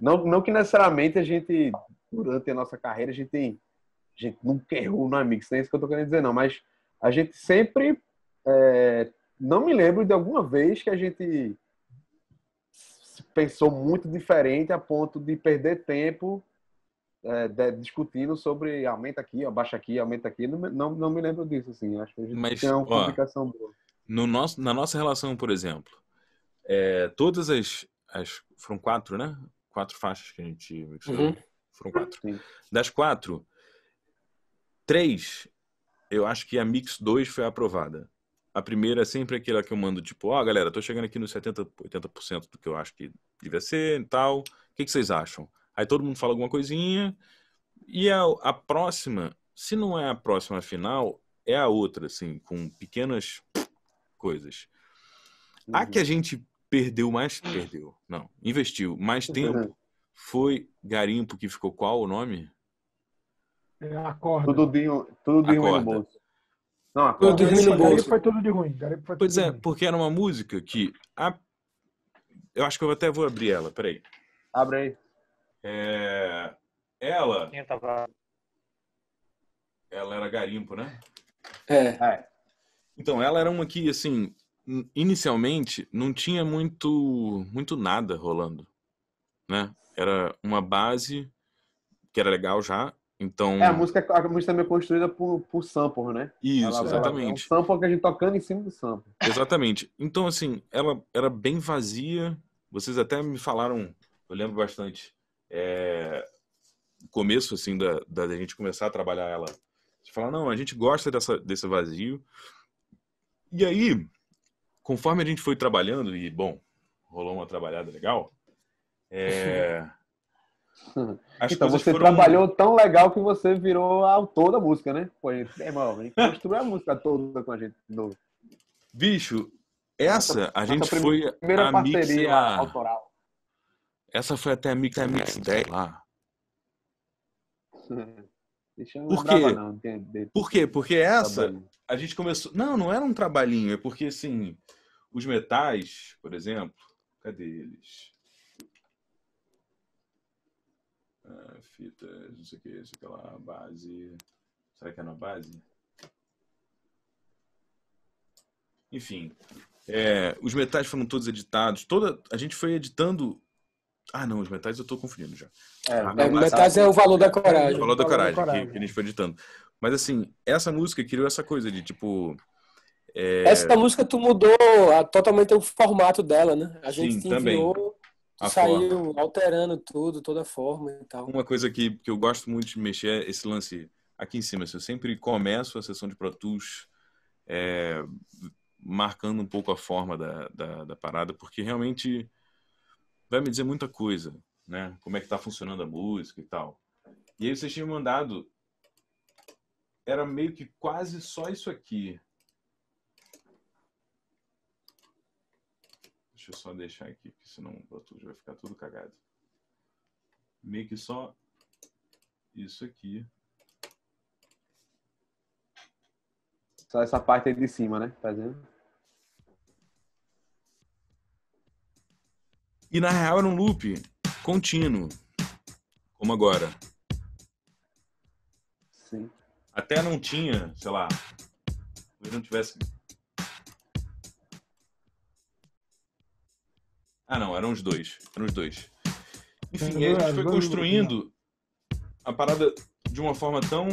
Speaker 4: Não, não que necessariamente a gente, durante a nossa carreira, a gente, a gente nunca errou no Amix, não é isso que eu tô querendo dizer, não, mas a gente sempre. É, não me lembro de alguma vez que a gente pensou muito diferente a ponto de perder tempo é, de, discutindo sobre aumenta aqui, abaixa baixa aqui, aumenta aqui. Não, não, não, me lembro disso, assim. Acho que a gente Mas, tem uma complicação boa.
Speaker 3: No nosso, na nossa relação, por exemplo, é, todas as, as. Foram quatro, né? Quatro faixas que a gente Uhum. Foram quatro. Sim. Das quatro, três, eu acho que a Mix 2 foi aprovada. A primeira é sempre aquela que eu mando, tipo, ó, oh, galera, tô chegando aqui nos 70%, 80% do que eu acho que devia ser e tal. O que, que vocês acham? Aí todo mundo fala alguma coisinha. E a, a próxima, se não é a próxima final, é a outra, assim, com pequenas coisas. Uhum. A que a uhum. gente perdeu mais. Perdeu, não. Investiu mais é tempo foi Garimpo, que ficou qual o nome?
Speaker 1: É, acorda. Tudo de,
Speaker 3: tudo de acorda. ruim no bolso. Não, acorda. Tudo de ruim no bolso. foi
Speaker 1: tudo de ruim. foi
Speaker 3: pois é, porque era uma música que. A... Eu acho que eu até vou abrir ela, peraí. Abre aí. É... Ela. Ela era garimpo, né? É. é. Então, ela era uma que, assim, inicialmente não tinha muito, muito nada rolando, né? Era uma base que era legal já, então... É, a música,
Speaker 4: é, a música é construída por, por sample, né? Isso, ela, é exatamente. Ela, é um sample que a gente tocando em cima do sample.
Speaker 3: Exatamente. Então, assim, ela era bem vazia. Vocês até me falaram, eu lembro bastante, é, começo assim da, da, gente começar a trabalhar ela. Você fala, não, a gente gosta dessa, desse vazio. E aí, conforme a gente foi trabalhando, e bom, rolou uma trabalhada legal. É... <laughs> então você foram... trabalhou
Speaker 4: tão legal que você virou autor da música, né? Pô, gente, irmão, a gente <laughs> construiu a música toda com a gente de novo.
Speaker 3: Bicho, essa a gente nossa, foi a parceria autoral. Essa foi até a Mix, a é. mix 10 lá.
Speaker 4: <laughs> Por quê? Não, de...
Speaker 3: Por quê? Porque essa, a gente começou. Não, não era um trabalhinho, é porque assim, os metais, por exemplo, cadê eles? Ah, fita, não sei o que, isso aqui é lá, base. Será que é na base? Enfim, é, os metais foram todos editados. Toda, a gente foi editando ah, não, os metais eu estou confundindo já. É, ah, não, metais é o valor da é, é, é, coragem. O valor da coragem, valor da coragem. Que, que, a gente foi editando. Mas assim, essa música criou essa coisa de tipo. É... Essa
Speaker 2: música tu mudou a, ah, totalmente o formato dela, né? A gente Sim, te enviou, saiu forma. alterando tudo, toda a forma e tal. Uma coisa
Speaker 3: que, que eu gosto muito de mexer é esse lance aqui em cima. Assim, eu sempre começo a sessão de Pro Tools é, marcando um pouco a forma da, da, da parada, porque realmente vai me dizer muita coisa, né? Como é que tá funcionando a música e tal. E aí vocês tinham mandado era meio que quase só isso aqui. Deixa eu só deixar aqui, porque senão o vai ficar tudo cagado. Meio que só isso aqui.
Speaker 4: Só essa parte aí de cima, né? Fazendo. Tá
Speaker 3: E na real era um loop contínuo, como agora. Sim. Até não tinha, sei lá, talvez não tivesse. Ah, não, eram os dois. Eram os dois. Enfim, aí a gente foi construindo a parada de uma forma tão.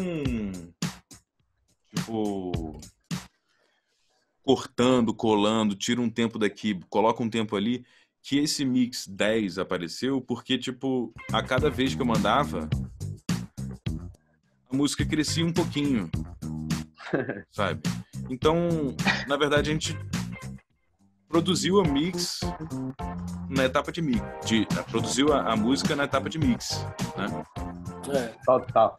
Speaker 3: Tipo cortando, colando, tira um tempo daqui, coloca um tempo ali, que esse mix 10 apareceu porque, tipo, a cada vez que eu mandava, a música crescia um pouquinho, <laughs> sabe? Então, na verdade, a gente produziu a mix na etapa de mix, de, produziu a, a música na etapa de mix, né? É, total.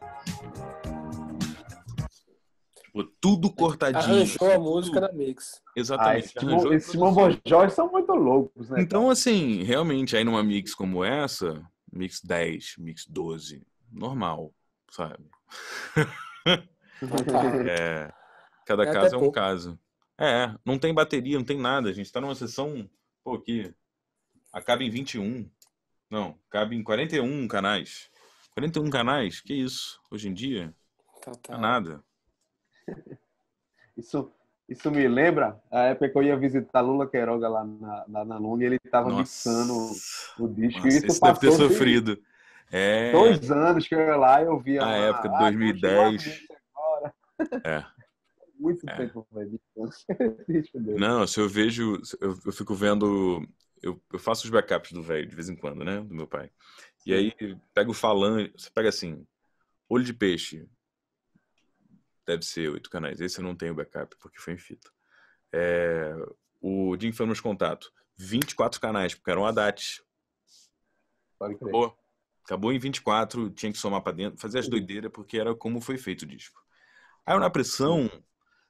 Speaker 3: Tipo, tudo cortadinho. Arranjou
Speaker 2: assim, a música tudo... na mix. Exatamente. Ah, Arranjou esses
Speaker 3: Mombojós são muito loucos, né? Então, cara? assim, realmente, aí numa mix como essa, mix 10, mix 12, normal, sabe?
Speaker 5: <laughs>
Speaker 3: é, cada é caso é um pouco. caso. É, não tem bateria, não tem nada. A gente tá numa sessão, pô, que acaba em 21. Não, cabe em 41 canais. 41 canais? Que isso? Hoje em dia? Tá, tá. É nada.
Speaker 4: <laughs> Isso, isso me lembra a época que eu ia visitar Lula Queiroga lá na, na, na e ele estava mixando o, disco. Nossa, e isso deve ter sofrido.
Speaker 3: é... Dois anos
Speaker 4: que eu ia lá e eu via. Na época ah, de
Speaker 3: 2010. é. <laughs>
Speaker 4: Muito é. tempo, <laughs> Não,
Speaker 3: se eu vejo, eu, eu fico vendo. Eu, eu faço os backups do velho de vez em quando, né? Do meu pai. E aí pega o falante. você pega assim, olho de peixe, deve ser oito canais. Esse eu não tenho backup, porque foi em fita. É, o Jim nos Contato, 24 canais, porque era um Haddad. Acabou. Acabou em 24, tinha que somar para dentro, fazer as doideiras, porque era como foi feito o disco. Aí na pressão,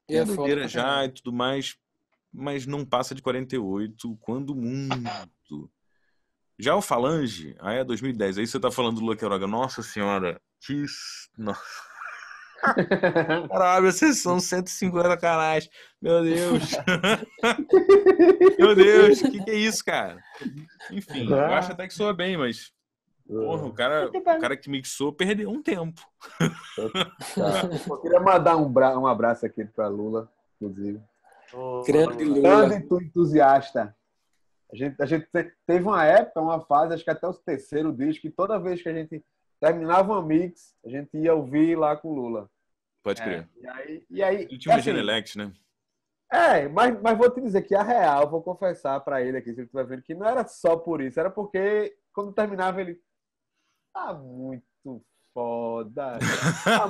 Speaker 3: e é a doideira já e tudo mais, mas não passa de 48, quando muito. Já o Falange, aí é 2010, aí você tá falando do Lucky Nossa Senhora, que. Nossa. Cara, abre a sessão 150 canais. Meu Deus. Meu Deus, o que, que, é isso, cara? Enfim, eu ah. acho até que soa bem, mas. Porra, o cara, é. o cara que mixou perdeu um tempo. Eu queria
Speaker 4: mandar um, um abraço aqui para Lula, inclusive.
Speaker 3: Oh, grande Lula.
Speaker 4: Grande entusiasta. A gente, a gente teve uma época, uma fase, acho que até o terceiro disco, que toda vez que a gente terminava uma mix, a gente ia ouvir lá com o Lula.
Speaker 3: Pode é. crer. É, e
Speaker 2: aí,
Speaker 4: e aí, ele tinha
Speaker 3: uma assim, né?
Speaker 4: É, mas, mas vou te dizer que a real, vou confessar para ele aqui, se ele estiver vendo, que não era só por isso, era porque quando terminava ele. Tá muito foda. Tá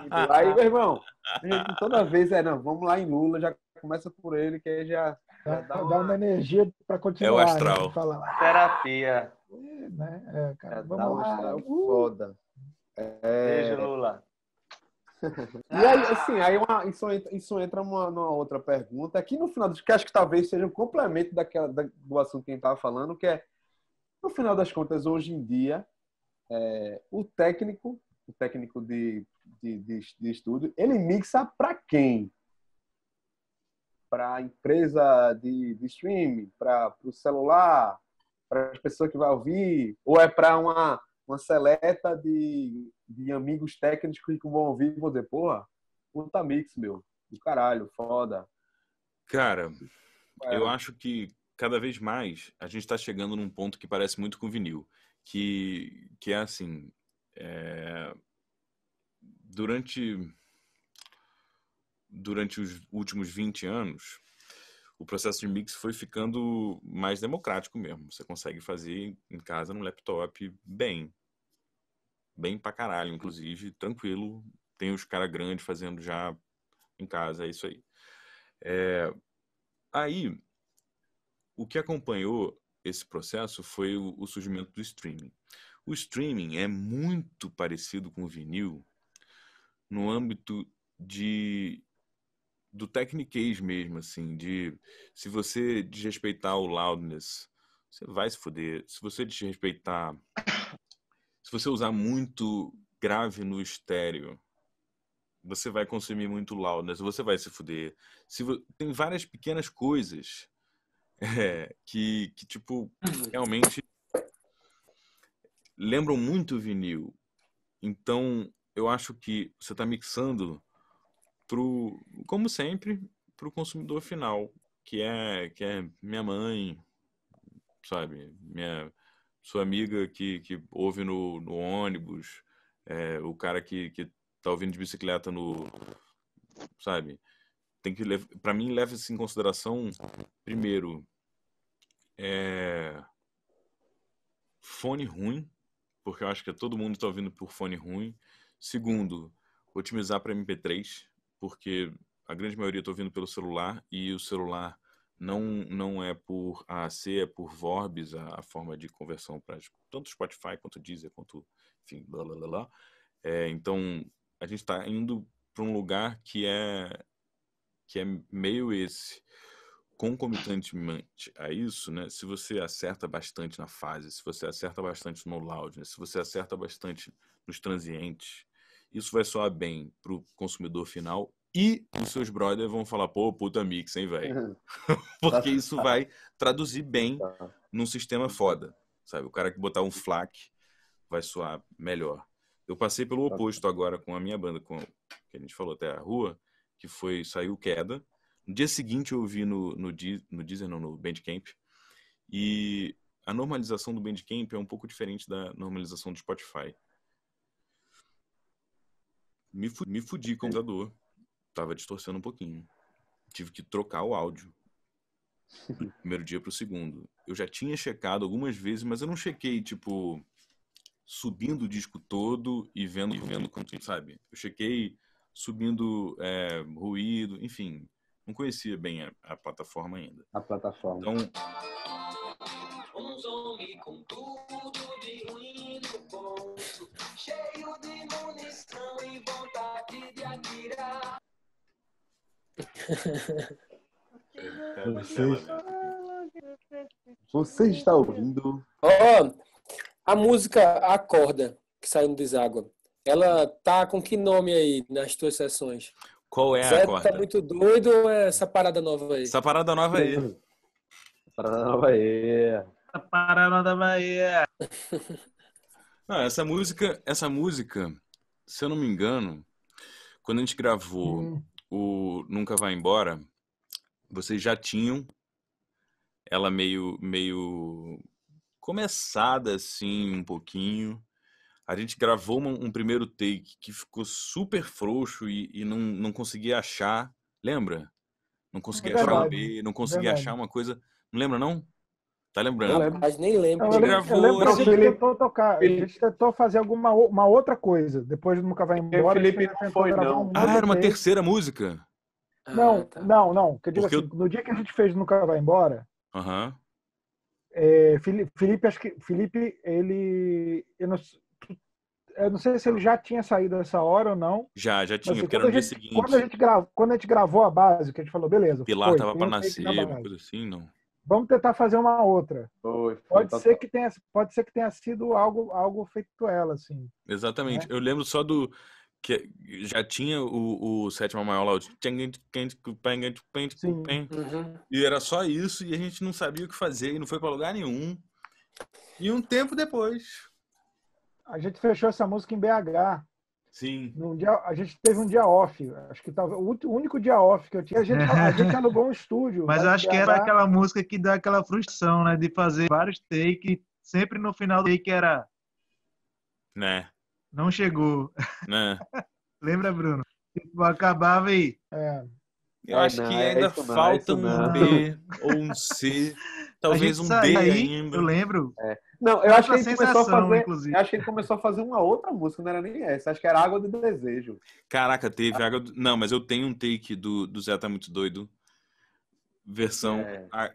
Speaker 4: muito <laughs> Aí, meu irmão, gente, toda vez é, não, vamos lá em Lula, já começa por ele, que aí já.
Speaker 1: já dá, uma... dá, uma... energia para continuar. É o astral. Né, Terapia. É, né?
Speaker 4: É, cara, vamos lá. Uh! Foda. É... Beijo, Lula. <laughs> e aí, assim, aí uma, isso entra, isso entra uma, numa outra pergunta, aqui no final, que acho que talvez seja um complemento daquela, da, do assunto que a gente estava falando, que é, no final das contas, hoje em dia, é, o técnico, o técnico de, de, de, de estudo, ele mixa para quem? Para a empresa de, de streaming, para o celular, para as pessoas que vão ouvir, ou é para uma, uma seleta de, de amigos técnicos que vão ouvir e vão dizer, porra, puta mix, meu, do caralho, foda.
Speaker 3: Cara, é. eu acho que cada vez mais a gente está chegando num ponto que parece muito com vinil, que, que é assim, é... durante durante os últimos 20 anos, o processo de mix foi ficando mais democrático mesmo. Você consegue fazer em casa, no laptop, bem. Bem pra caralho, inclusive, tranquilo. Tem os caras grandes fazendo já em casa, é isso aí. É... Aí, o que acompanhou esse processo foi o, o surgimento do streaming. O streaming é muito parecido com o vinil no âmbito de do techniquez mesmo, assim, de se você desrespeitar o loudness, você vai se fuder. Se você desrespeitar, se você usar muito grave no estéreo, você vai consumir muito loudness, você vai se fuder. Se vo... Tem várias pequenas coisas é, que, que, tipo, uhum. realmente lembram muito vinil. Então, eu acho que você está mixando pro, como sempre, para o consumidor final, que é, que é minha mãe, sabe, minha sua amiga que, que ouve no, no ônibus, é, o cara que, que tá ouvindo de bicicleta no, sabe, tem que para mim leva isso em consideração primeiro é, fone ruim, porque eu acho que todo mundo está ouvindo por fone ruim. Segundo, otimizar para MP3, porque a grande maioria está ouvindo pelo celular e o celular não, não é por AAC, é por vorbes a, a forma de conversão para tipo, tanto Spotify quanto Deezer, quanto, enfim, blá blá blá. blá. É, então, a gente está indo para um lugar que é, que é meio esse. Concomitantemente a isso, né, se você acerta bastante na fase, se você acerta bastante no loudness, né, se você acerta bastante nos transientes, isso vai soar bem para o consumidor final e os seus brothers vão falar, pô, puta mix, hein, velho? <laughs> Porque tá. isso vai traduzir bem tá. num sistema foda, sabe? O cara que botar um flac vai soar melhor. Eu passei pelo tá. oposto agora com a minha banda, com que a gente falou até a rua, que foi saiu queda. No dia seguinte eu vi no no, no Deezer, não, no Bandcamp. E a normalização do Bandcamp é um pouco diferente da normalização do Spotify. Me, fu me fudi com o computador. Tava distorcendo um pouquinho. Tive que trocar o áudio. Do primeiro dia pro segundo. Eu já tinha checado algumas vezes, mas eu não chequei, tipo, subindo o disco todo e vendo, e vendo quanto, sabe? Eu chequei subindo é, ruído, enfim. Não conhecia bem a, a plataforma ainda. A plataforma. Então.
Speaker 2: Um com tudo de ruim no bolso, cheio de você,
Speaker 4: você está ouvindo?
Speaker 2: Oh, a música Acorda, que saiu no Deságua. Ela tá com que nome aí nas tuas sessões? Qual é a Zé corda? tá muito doido ou é essa parada nova aí? Essa parada nova aí.
Speaker 3: parada nova aí.
Speaker 2: Essa parada é.
Speaker 3: Não, essa música, essa música, se eu não me engano, quando a gente gravou uhum. o Nunca Vai Embora, vocês já tinham ela meio, meio começada, assim, um pouquinho. A gente gravou um primeiro take que ficou super frouxo e, e não, não conseguia achar. Lembra? Não é conseguia é achar B, não conseguia achar uma coisa. Não lembra, não? Tá lembrando? Lembro, mas nem lembro. Eu, gravou, eu lembro que o Felipe tentou tocar. Felipe. tentou
Speaker 1: fazer alguma uma outra coisa. Depois do Nunca Vai é, Embora. O Felipe não foi, não.
Speaker 3: Um ah, era uma terceira música?
Speaker 1: Ah, não, ah, tá. não, não. Quer dizer, assim, eu... no dia que a gente fez Nunca Vai Embora, uhum. é, Felipe, Felipe, acho que Felipe, ele. Eu não, eu não sei se ele já tinha saído essa hora ou não. Já, já tinha, mas, assim, porque era no dia seguinte. Quando a, gente gravou, quando a gente gravou a base, que a gente falou, beleza. Pilar foi, tava pra nascer, coisa assim, não. Vamos tentar fazer uma outra.
Speaker 3: Foi, foi, pode, tá, ser tá.
Speaker 1: que tenha, pode ser que tenha sido algo, algo feito ela, assim.
Speaker 3: Exatamente. Né? Eu lembro só do que já tinha o, o sétima maior lá, o... Uhum. e era só isso e a gente não sabia o que fazer e não foi para lugar nenhum. E um tempo depois,
Speaker 1: a gente fechou essa música em BH.
Speaker 3: Sim. Num dia, a
Speaker 1: gente teve um dia off. Acho que tava, o único dia off que eu tinha, a gente, a gente <laughs> alugou um estúdio. Mas acho que era
Speaker 5: aquela música que dá aquela frustração, né? De fazer vários takes, sempre no final do take era. Né? Não chegou.
Speaker 3: Né? <laughs>
Speaker 5: Lembra, Bruno? Tipo, acabava aí. É.
Speaker 3: Eu é, acho não, que é ainda é falta é um B <laughs> ou um C. Talvez um D aí, ainda. Eu lembro. É.
Speaker 4: Não, eu acho que ele começou a fazer. Inclusive. Eu acho que ele começou a fazer uma outra música, não era nem essa. Acho que era Água do Desejo.
Speaker 3: Caraca, teve ah. Água do... Não, mas eu tenho um take do, do Zé Tá Muito Doido. Versão. É, a... é,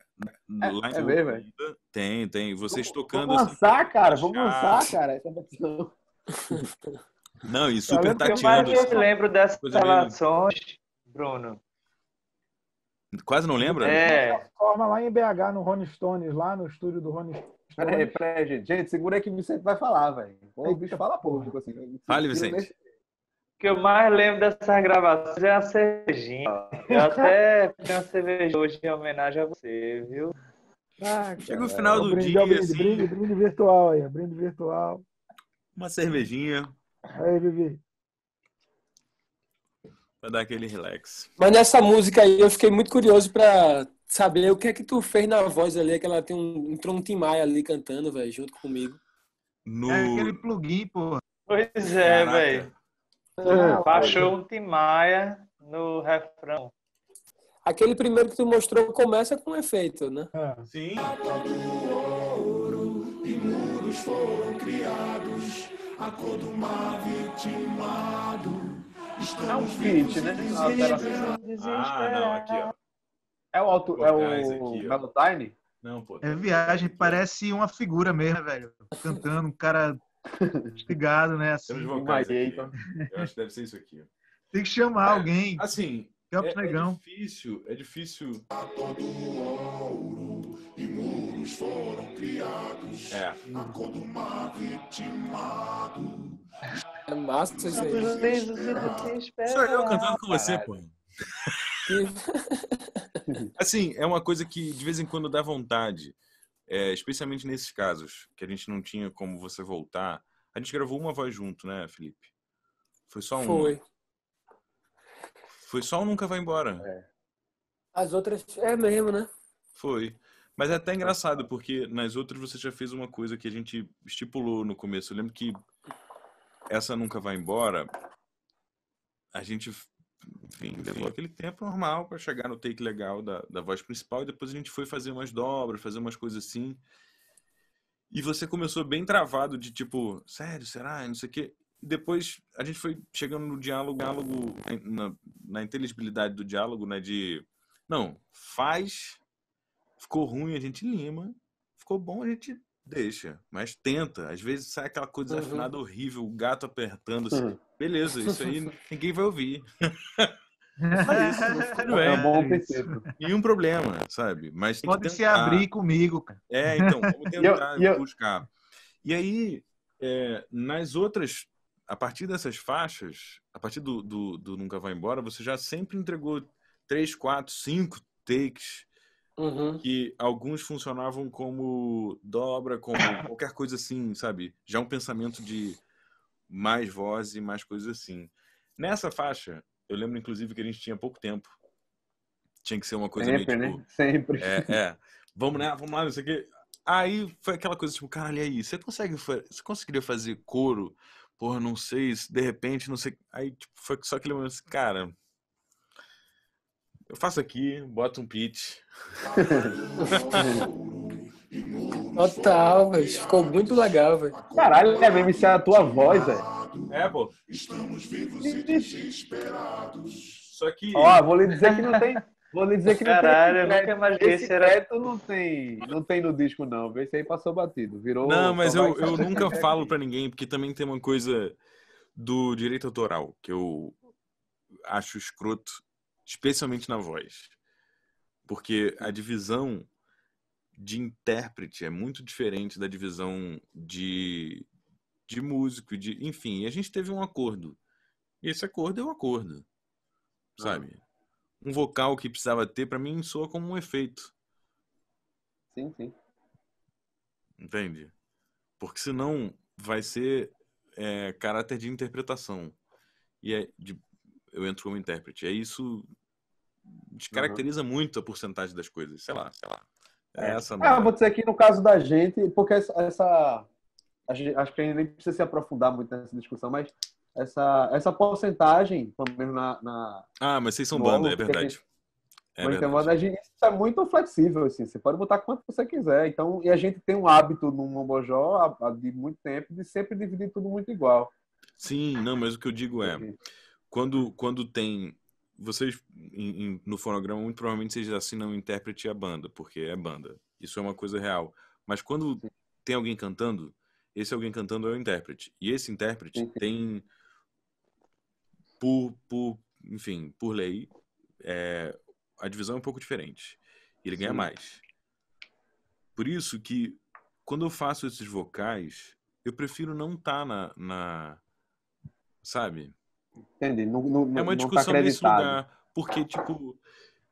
Speaker 3: é mesmo, é? Tem, tem. Vocês tocando. Vamos assim. lançar, assim, cara. Vamos
Speaker 4: lançar, cara, essa versão. <laughs>
Speaker 3: Não, e super eu tateando. Eu assim,
Speaker 4: lembro dessas relações, Bruno.
Speaker 3: Quase não lembra? É.
Speaker 1: Forma lá em BH, no Ronnie Stones, lá no estúdio do Ronnie. Peraí,
Speaker 4: peraí, gente. Gente, segura aí que o Vicente vai falar, velho. O bicho fala pouco, tipo assim.
Speaker 1: Fale, Vicente.
Speaker 4: O que eu mais lembro dessas gravações é a cervejinha. Eu até fiz <laughs> uma cerveja hoje em homenagem a você,
Speaker 3: viu?
Speaker 1: Ah,
Speaker 4: Chega
Speaker 3: o final é do brinde, dia, é brinde, assim... brinde,
Speaker 1: brinde virtual aí, é brinde virtual.
Speaker 3: Uma cervejinha.
Speaker 2: Aí, Vivi.
Speaker 3: Pra dar aquele relax.
Speaker 2: Mas nessa música aí eu fiquei muito curioso pra saber o que é que tu fez na voz ali, que ela tem um, entrou um Timai ali cantando, velho, junto comigo.
Speaker 5: No... É aquele plugin, pô.
Speaker 2: Pois é, velho. Ah, Baixou o Timaya no refrão. Aquele primeiro que tu mostrou começa com um efeito, né? Ah, sim. ouro e muros foram criados, a cor do mar vitimado. Estamos é um
Speaker 3: feat, né? Ah, não, aqui, ó.
Speaker 4: É o alto, é o aqui, Melodyne? Não, pô. É tá
Speaker 5: viagem, parece uma figura mesmo, velho. Cantando, um cara estigado, <laughs> né? Assim, Temos vocais aqui.
Speaker 3: Eu acho que deve ser isso aqui. Tem que chamar é, alguém. Assim, é, é, difícil, é difícil. É. É massa isso
Speaker 5: é
Speaker 3: eu cantando com você, pô. <laughs> assim, é uma coisa que de vez em quando dá vontade, é, especialmente nesses casos, que a gente não tinha como você voltar. A gente gravou uma voz junto, né, Felipe? Foi só uma. Foi. Foi só um Nunca Vai Embora. É.
Speaker 2: As outras. É mesmo, né?
Speaker 3: Foi. Mas é até engraçado, porque nas outras você já fez uma coisa que a gente estipulou no começo. Eu lembro que essa Nunca Vai Embora, a gente enfim, levou aquele tempo normal para chegar no take legal da, da voz principal e depois a gente foi fazer umas dobras, fazer umas coisas assim. E você começou bem travado de tipo, sério, será? Não sei o quê. E depois a gente foi chegando no diálogo, diálogo na, na inteligibilidade do diálogo, né? De não, faz, ficou ruim, a gente lima, ficou bom, a gente deixa, mas tenta. Às vezes sai aquela coisa uhum. desafinada horrível, o gato apertando, assim, uhum. Beleza, isso aí <laughs> ninguém vai ouvir. É isso, <laughs> é, é bom princípio. um problema, sabe? Mas Pode tentar... se abrir
Speaker 5: comigo, cara. É, então, vamos <laughs> tentar eu, eu...
Speaker 3: buscar. E aí, é, nas outras, a partir dessas faixas, a partir do, do, do, Nunca Vai Embora, você já sempre entregou três, quatro, cinco takes uhum. que alguns funcionavam como dobra, como qualquer coisa assim, sabe? Já um pensamento de mais voz e mais coisas assim. Nessa faixa, eu lembro inclusive que a gente tinha pouco tempo. Tinha que ser uma coisa Sempre, meio, né? tipo, né? Sempre. É, é. Vamos lá, vamos lá, não sei o quê. Aí foi aquela coisa tipo, caralho, e aí? Você consegue, você conseguiria fazer couro? Porra, não sei, de repente, não sei. Aí tipo, foi só aquele momento assim, cara, eu faço aqui, boto um pitch. <laughs>
Speaker 2: Ah, Total, tá, velho. Ficou muito legal, velho. Caralho, é mesmo, isso é a tua voz, velho.
Speaker 3: É, pô. Estamos vivos e desesperados. Só que. Ó, vou lhe dizer que não tem.
Speaker 4: Vou lhe dizer que não Caralho, tem. Caralho, eu nunca imaginei esse era... não tem, não tem no disco, não. Esse aí passou batido. Virou. Não, mas eu, eu nunca
Speaker 3: falo pra ninguém, porque também tem uma coisa do direito autoral que eu acho escroto, especialmente na voz. Porque a divisão de intérprete, é muito diferente da divisão de, de músico, de, enfim, a gente teve um acordo. E esse acordo é um acordo, ah. sabe? Um vocal que precisava ter, para mim, soa como um efeito. Sim, sim. Entende? Porque senão vai ser é, caráter de interpretação. E é de, eu entro como intérprete. É isso descaracteriza uhum. muito a porcentagem das coisas. Sei lá, sei lá. É, é essa né? Ah, vou dizer
Speaker 4: aqui no caso da gente, porque essa. Acho que gente nem precisa se aprofundar muito nessa discussão, mas essa, essa porcentagem, pelo menos na, na.
Speaker 3: Ah, mas vocês são banda, é verdade. É
Speaker 4: mas a gente, isso é muito flexível, assim, você pode botar quanto você quiser. Então, e a gente tem um hábito no Mombojó de muito tempo de sempre dividir tudo muito igual.
Speaker 3: Sim, não, mas o que eu digo é, quando, quando tem. Vocês em, no fonograma, muito provavelmente vocês assinam o intérprete e a banda, porque é banda. Isso é uma coisa real. Mas quando Sim. tem alguém cantando, esse alguém cantando é o intérprete. E esse intérprete Sim. tem, por, por, enfim, por lei, é, a divisão é um pouco diferente. Ele Sim. ganha mais. Por isso que, quando eu faço esses vocais, eu prefiro não estar tá na, na... Sabe? Entendi. é uma tá discussão tá nesse lugar. Porque, tipo,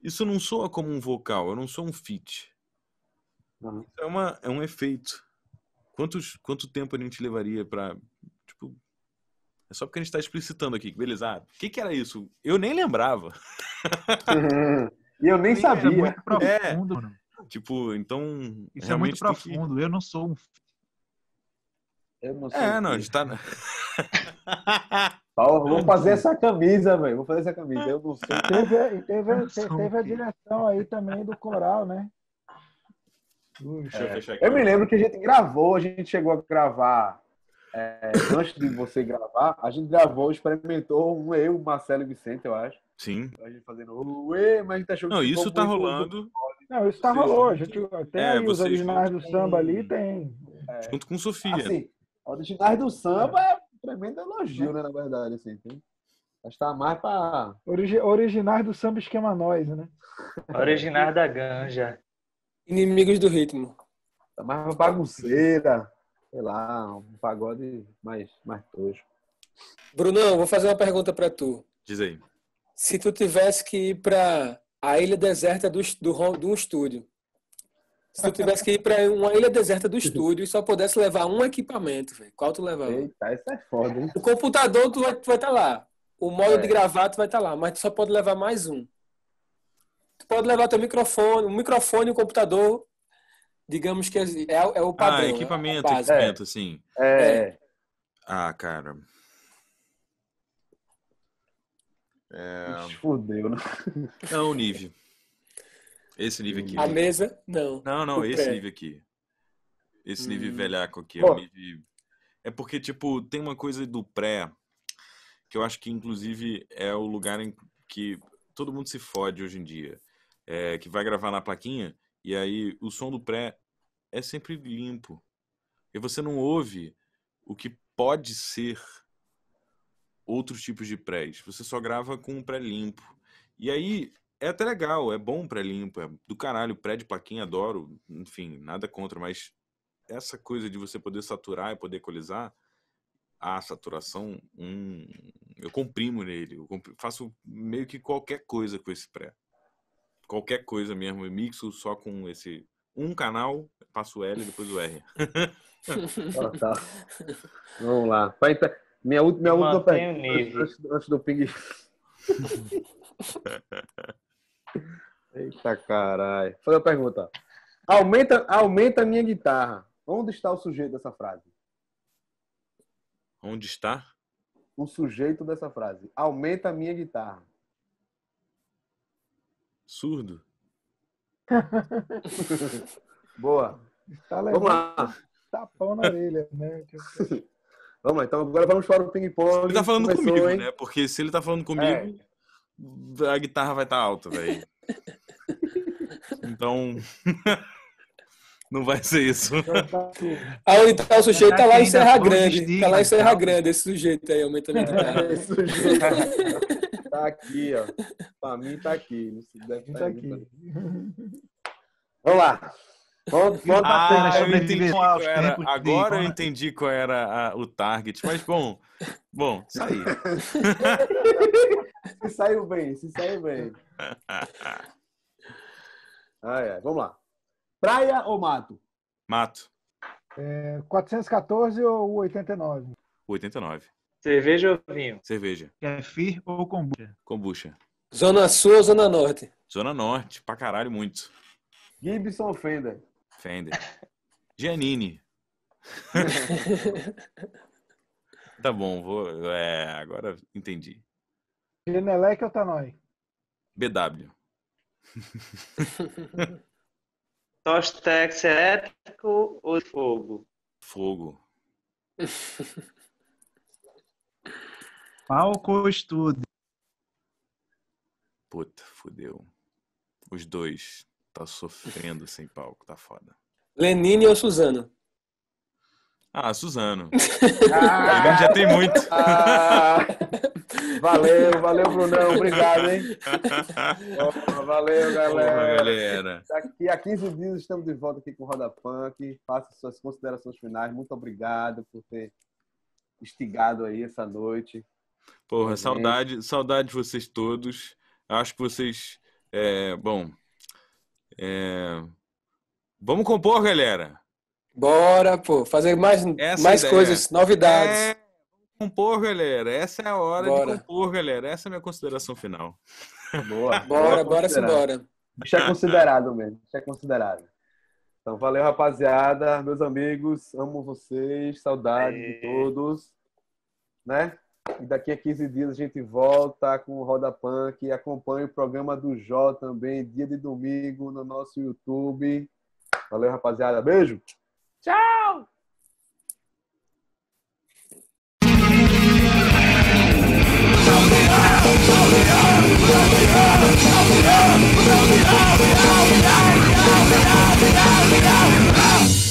Speaker 3: isso não soa como um vocal, eu não sou um feat. É, uma, é um efeito. Quantos, quanto tempo a gente levaria pra. Tipo. É só porque a gente tá explicitando aqui, beleza. Ah, o que, que era isso? Eu nem lembrava. <laughs> E eu nem, sabia. é, muito profundo, é. mano. Tipo, então. Isso é muito
Speaker 5: profundo. Que... Eu não sou um.
Speaker 3: Eu não sou é, um não, a gente tá. <laughs> <laughs> Paulo, vou fazer essa
Speaker 4: camisa, velho. Vou fazer essa camisa. Eu não sei. Teve,
Speaker 1: teve, teve, teve a direção aí também do coral, né? É. eu, me lembro que a gente
Speaker 4: gravou, a gente chegou a gravar. É, antes de você gravar, a gente gravou, experimentou um eu, Marcelo e Vicente, eu acho. Sim. A gente fazendo uê, mas a gente tá achou que tá Não, isso tá rolando.
Speaker 1: Não, isso tá rolando. Gente, tem é, aí os originais do samba ali, tem. É. Junto com Sofia. Assim, originais do samba
Speaker 4: é tremendo elogio, né? né, na verdade, assim. Tem... Mas tá mais para
Speaker 1: Origi... originais do samba esquema nós, né? <laughs>
Speaker 4: Originais da ganja.
Speaker 2: Inimigos do ritmo. Tá mais uma bagunceira. Sei lá, um pagode mais, mais tosco. Brunão, vou fazer uma pergunta para tu. Diz aí. Se tu tivesse que ir para a ilha deserta do, do, do um estúdio, se tu tivesse que ir para uma ilha deserta do estúdio e só pudesse levar um equipamento, véio, qual tu levava? Eita, isso é foda, hein? O computador tu vai estar tá lá. O modo é. de gravar tu vai estar tá lá, mas tu só pode levar mais um. Tu pode levar teu microfone, o microfone e o computador, digamos que é, é, é o ah, padrão. Ah, equipamento, é equipamento, sim. É. é.
Speaker 3: Ah, cara. É... Fudeu, né? Não, Nive. Esse nível aqui. A né? mesa,
Speaker 2: não. Não, não, o esse nível
Speaker 3: aqui. Esse hum. nível velhaco aqui. É, nível... é porque, tipo, tem uma coisa do pré que eu acho que, inclusive, é o lugar em que todo mundo se fode hoje em dia. É, que vai gravar na plaquinha e aí o som do pré é sempre limpo. E você não ouve o que pode ser outros tipos de prés. Você só grava com um pré limpo. E aí é até legal, é bom pré-limpo, é do caralho, pré de plaquinha, adoro, enfim, nada contra, mas essa coisa de você poder saturar e poder equalizar, a saturação, hum, eu comprimo nele, eu comprimo, faço meio que qualquer coisa com esse pré. Qualquer coisa mesmo, eu mixo só com esse um canal, passo o L e depois o R. <laughs> ah, tá.
Speaker 4: Vamos lá. minha, minha última pergunta. Antes, antes do Ping. <laughs> <laughs> Eita caralho. Fazer a pergunta. Aumenta, aumenta a minha guitarra. Onde está o sujeito dessa frase?
Speaker 3: Onde está?
Speaker 4: O sujeito dessa frase. Aumenta a minha guitarra. Surdo. <laughs> Boa. Tá vamos lá.
Speaker 3: Tapão na orelha, né?
Speaker 4: <laughs> vamos lá, então agora vamos para o ping-pong. Ele tá falando Começou, comigo, hein? né?
Speaker 3: Porque se ele tá falando comigo. É a guitarra vai estar tá alta, velho. Então. <laughs> não vai ser isso. <laughs> Ah, então o sujeito tá lá em Serra Grande. Tá lá em Serra Grande, esse sujeito aí, aumenta a é, guitarra. Esse sujeito
Speaker 2: <laughs> tá
Speaker 4: aqui, ó. Pra mim tá aqui. Pra tá, tá aqui. Vamos
Speaker 3: lá. Pode, ah, né, eu entendi qual era, agora eu entendi qual era a, o target, mas bom, bom, saiu.
Speaker 4: <laughs> se saiu bem, se saiu bem. <laughs> Ah, é. Vamos lá.
Speaker 1: Praia ou mato? Mato. É, 414 ou 89?
Speaker 3: 89. Cerveja ou vinho? Cerveja.
Speaker 1: Kefir é ou kombucha?
Speaker 3: Kombucha. Zona Sul ou Zona Norte? Zona Norte, pra caralho, muito.
Speaker 4: Gibson
Speaker 1: Fender.
Speaker 3: Fender. Giannini. <laughs> tá bom, vou. É, agora entendi.
Speaker 1: Genelec ou Tanoi?
Speaker 3: BW. <laughs> Tostex elétrico ou fogo? Fogo.
Speaker 5: Palco <laughs> estudo?
Speaker 3: Puta, fudeu. Os dois. Tá sofrendo sem palco, tá
Speaker 2: foda. Lenine ou Suzano?
Speaker 3: Ah, Suzano.
Speaker 4: <laughs> Ah, já tem muito. Ah,
Speaker 2: valeu,
Speaker 1: valeu,
Speaker 4: Brunão. Obrigado, hein? Opa, valeu, galera. e galera. Daqui a 15 dias estamos de volta aqui com o Roda Punk. Faça suas considerações finais. Muito obrigado por ter instigado aí essa noite.
Speaker 3: Porra, saudade, saudade de vocês todos. Acho que vocês. É, bom, é... Vamos compor, galera. Bora, pô. Fazer mais, mais coisas, novidades. É... Compor, galera. Essa é a hora bora. de compor, galera. Essa é a minha consideração final. <laughs> Boa. bora, bora, simbora. Isso é considerado
Speaker 4: mesmo. Isso é considerado. Então, valeu, rapaziada. Meus amigos, amo vocês. Saudade e... de todos. Né? E daqui a 15 dias a gente volta com o Roda Punk. Acompanhe o programa do Jó também, dia de domingo, no nosso YouTube. Valeu, rapaziada. Beijo.
Speaker 2: Tchau! Yeah.